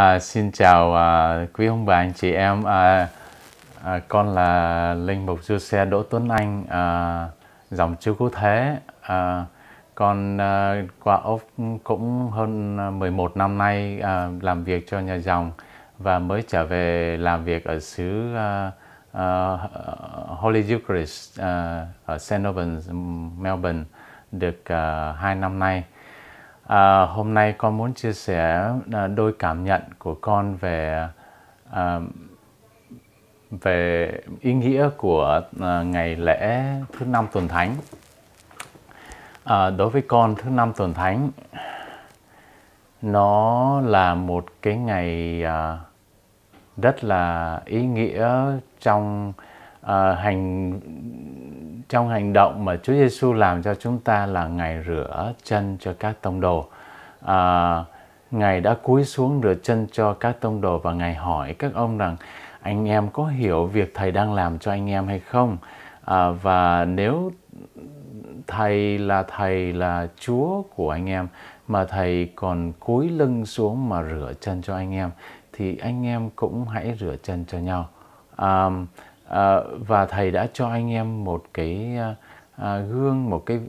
À, xin chào à, quý ông bà anh chị em. À, à, con là linh mục du xe Đỗ Tuấn Anh, à, dòng chú cứu thế. À, con à, qua ốc cũng hơn 11 à, năm nay à, làm việc cho nhà dòng và mới trở về làm việc ở xứ à, à, Holy Eucharist à, ở St. Albans, Melbourne được à, 2 năm nay. À, hôm nay con muốn chia sẻ à, đôi cảm nhận của con về à, về ý nghĩa của à, ngày lễ thứ năm tuần thánh. À, đối với con thứ năm tuần thánh nó là một cái ngày à, rất là ý nghĩa trong à, hành trong hành động mà Chúa Giêsu làm cho chúng ta là ngày rửa chân cho các tông đồ. À, Ngài đã cúi xuống rửa chân cho các tông đồ và Ngài hỏi các ông rằng anh em có hiểu việc Thầy đang làm cho anh em hay không? À, và nếu Thầy là Thầy là Chúa của anh em mà Thầy còn cúi lưng xuống mà rửa chân cho anh em thì anh em cũng hãy rửa chân cho nhau. À, Ờ, và thầy đã cho anh em một cái à, gương một cái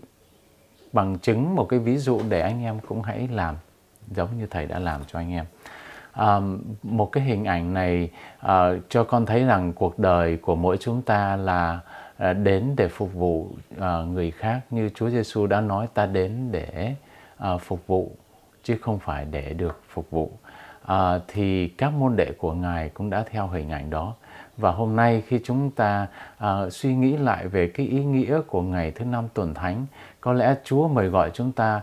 bằng chứng một cái ví dụ để anh em cũng hãy làm giống như thầy đã làm cho anh em à, một cái hình ảnh này à, cho con thấy rằng cuộc đời của mỗi chúng ta là à, đến để phục vụ à, người khác như Chúa Giêsu đã nói ta đến để à, phục vụ chứ không phải để được phục vụ à, thì các môn đệ của ngài cũng đã theo hình ảnh đó và hôm nay khi chúng ta à, suy nghĩ lại về cái ý nghĩa của ngày thứ năm tuần thánh có lẽ chúa mời gọi chúng ta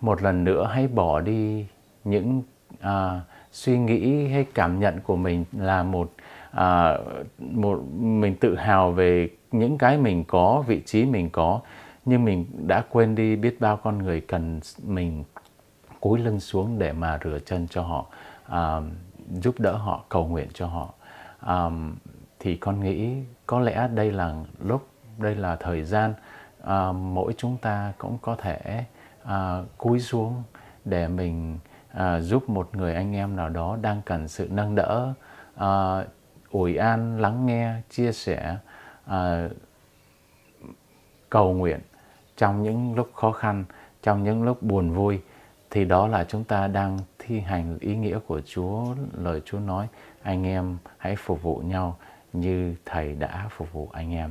một lần nữa hãy bỏ đi những à, suy nghĩ hay cảm nhận của mình là một à, một mình tự hào về những cái mình có vị trí mình có nhưng mình đã quên đi biết bao con người cần mình cúi lưng xuống để mà rửa chân cho họ à, giúp đỡ họ cầu nguyện cho họ um, thì con nghĩ có lẽ đây là lúc đây là thời gian uh, mỗi chúng ta cũng có thể uh, cúi xuống để mình uh, giúp một người anh em nào đó đang cần sự nâng đỡ uh, ủi an lắng nghe chia sẻ uh, cầu nguyện trong những lúc khó khăn trong những lúc buồn vui thì đó là chúng ta đang thi hành ý nghĩa của Chúa, lời Chúa nói, anh em hãy phục vụ nhau như Thầy đã phục vụ anh em.